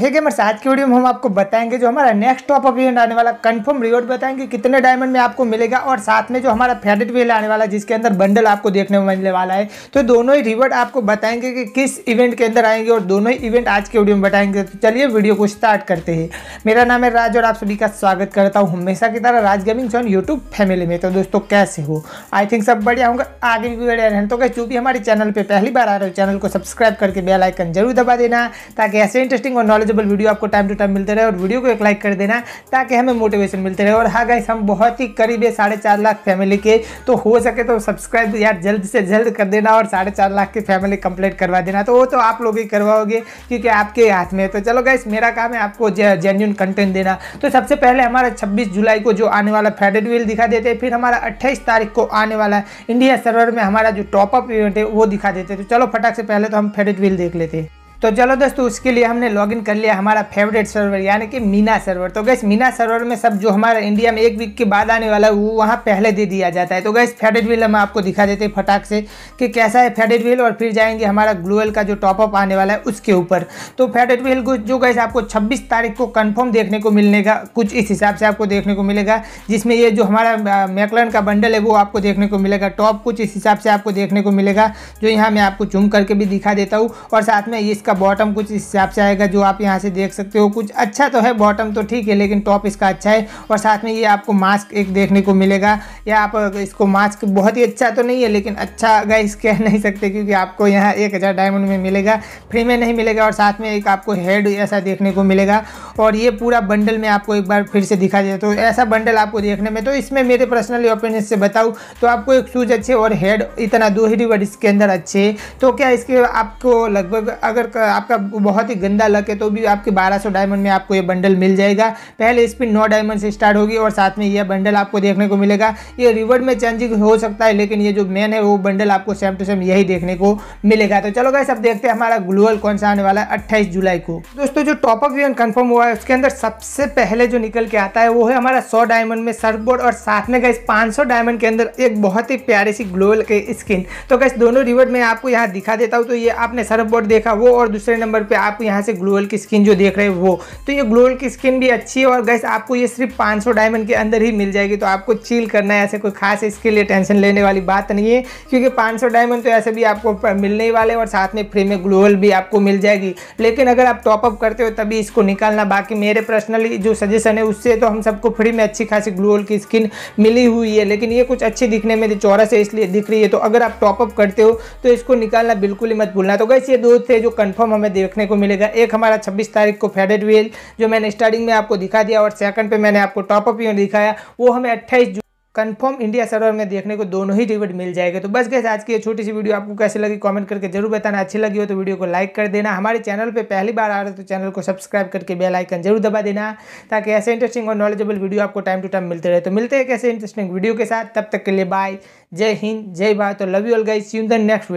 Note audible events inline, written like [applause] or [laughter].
हे gamers आज की video में हम आपको बताएंगे जो हमारा नेक्स्ट टॉप ऑफ इवेंट आने वाला कंफर्म रिवॉर्ड बताएंगे कितने डायमंड में आपको मिलेगा और साथ में जो हमारा फेवरेट वेल आने वाला है जिसके अंदर बंडल आपको देखने में मिलने वाला है तो दोनों ही रिवॉर्ड आपको बताएंगे कि किस इवेंट के अंदर आएंगे और दोनों ही इवेंट आज के वीडियो में बताएंगे तो चलिए वीडियो को स्टार्ट करते हैं मेरा नाम है राज और आप सभी का स्वागत करता हूँ हमेशा की तरह Raj gaming zone YouTube family में तो दोस्तों कैसे हो आई थिंक सब बढ़िया होंगे आगे भी बढ़िया रहें तो क्या भी हमारे चैनल पर पहली बार आ रहे हो चैनल को सब्सक्राइब करके बेलाइकन जरूर दबा देना ताकि ऐसे इंटरेस्टिंग और नॉलेज नॉलेजेबल वीडियो आपको टाइम टू टाइम मिलते रहे और वीडियो को एक लाइक कर देना ताकि हमें मोटिवेशन मिलते रहे और हाँ गाइस हम बहुत ही करीब है साढ़े चार लाख फैमिली के तो हो सके तो सब्सक्राइब यार जल्द से जल्द कर देना और साढ़े चार लाख की फैमिली कंप्लीट करवा देना तो वो तो आप लोग ही करवाओगे क्योंकि आपके हाथ में है तो चलो गाइस मेरा काम है आपको जेन्यून कंटेंट देना तो सबसे पहले हमारा छब्बीस जुलाई को जो आने वाला फेडेड व्हील दिखा देते हैं फिर हमारा अट्ठाईस तारीख को आने वाला इंडिया सर्वर में हमारा जो टॉपअप इवेंट है वो दिखा देते हैं तो चलो फटाक से पहले तो हम फेडेड व्हील देख लेते हैं तो चलो दोस्तों उसके लिए हमने लॉगिन कर लिया हमारा फेवरेट सर्वर यानी कि मीना सर्वर तो गैस मीना सर्वर में सब जो हमारा इंडिया में एक वीक के बाद आने वाला है वो वहाँ पहले दे दिया जाता है तो गैस फेडेड व्हील हम आपको दिखा देते हैं फटाक से कि कैसा है फेडेड व्हील और फिर जाएंगे हमारा ग्लोअल का जो टॉपअप आने वाला है उसके ऊपर तो फेडेड व्हील जो गैस आपको छब्बीस तारीख को कन्फर्म देखने को मिलने का कुछ इस हिसाब से आपको देखने को मिलेगा जिसमें ये जो हमारा मैकलन का बंडल है वो आपको देखने को मिलेगा टॉप कुछ इस हिसाब से आपको देखने को मिलेगा जो यहाँ मैं आपको चुम करके भी दिखा देता हूँ और साथ में इसका इसका बॉटम कुछ इस हिसाब से आएगा जो आप यहाँ से देख सकते हो कुछ अच्छा तो है बॉटम तो ठीक है लेकिन टॉप इसका अच्छा है और साथ में ये आपको मास्क एक देखने को मिलेगा या आप इसको मास्क बहुत ही अच्छा तो नहीं है लेकिन अच्छा इस कह [laughs] नहीं सकते क्योंकि आपको यहाँ एक हज़ार डायमंड में मिलेगा फ्री में नहीं मिलेगा और साथ में एक आपको हेड ऐसा देखने को मिलेगा और ये पूरा बंडल में आपको एक बार फिर से दिखा देता तो ऐसा बंडल आपको देखने में तो इसमें मेरे पर्सनली ओपिनियन से बताऊँ तो आपको एक शूज़ अच्छे और हेड इतना दो ही वर्ड इसके अंदर अच्छे तो क्या इसके आपको लगभग अगर आपका बहुत ही गंदा लक है तो भी आपके 1200 डायमंड में आपको ये बंडल मिल जाएगा पहले स्पिन नौ डायमंड से स्टार्ट होगी और साथ में यह बंडल आपको देखने को मिलेगा ये रिवर्ड में चेंजिंग हो सकता है लेकिन ये जो मेन है वो बंडल आपको सेम टू सेम यही देखने को मिलेगा तो चलो गाइस अब देखते हैं हमारा ग्लोअल कौन सा आने वाला है अट्ठाईस जुलाई को दोस्तों जो टॉपअप इवेंट कन्फर्म हुआ है उसके अंदर सबसे पहले जो निकल के आता है वो है हमारा सौ डायमंड में सर्फ बोर्ड और साथ में गाइस सौ डायमंड के अंदर एक बहुत ही प्यारी सी ग्लोअल के स्किन तो गाइस दोनों रिवर्ड में आपको यहाँ दिखा देता हूँ तो ये आपने सर्फ बोर्ड देखा वो और और दूसरे नंबर पे आप यहाँ से ग्लोअल की स्किन जो देख रहे हैं वो तो ये ग्लोअल की स्किन भी अच्छी है और गैस आपको ये सिर्फ 500 डायमंड के अंदर ही मिल जाएगी तो आपको चील करना है ऐसे कोई खास इसके लिए टेंशन लेने वाली बात नहीं है क्योंकि पाँच डायमंड तो ऐसे भी आपको मिलने ही वाले और साथ में फ्री में ग्लोअल भी आपको मिल जाएगी लेकिन अगर आप टॉपअप करते हो तभी इसको निकालना बाकी मेरे पर्सनली जो सजेशन है उससे तो हम सबको फ्री में अच्छी खासी ग्लोअल की स्किन मिली हुई है लेकिन ये कुछ अच्छी दिखने में चौरस है इसलिए दिख रही है तो अगर आप टॉपअप करते हो तो इसको निकालना बिल्कुल ही मत भूलना तो गैस ये दो थे जो कंट्रोल कंफर्म हमें देखने को मिलेगा एक हमारा छब्बीस तारीख को फेडेड व्हील जो मैंने स्टार्टिंग में आपको दिखा दिया और सेकंड पे मैंने आपको टॉपअप यूनिट दिखाया वो हमें अट्ठाईस कन्फर्म इंडिया सर्वर में देखने को दोनों ही रिवॉर्ड मिल जाएगा तो बस गैस आज की ये छोटी सी वीडियो आपको कैसे लगी कमेंट करके जरूर बताना अच्छी लगी हो तो वीडियो को लाइक कर देना हमारे चैनल पे पहली बार आ रहे तो चैनल को सब्सक्राइब करके बेल आइकन जरूर दबा देना ताकि ऐसे इंटरेस्टिंग और नॉलेजेबल वीडियो आपको टाइम टू टाइम मिलते रहे तो मिलते हैं कैसे इंटरेस्टिंग वीडियो के साथ तब तक के लिए बाय जय हिंद जय भारत तो love you all guys in the next video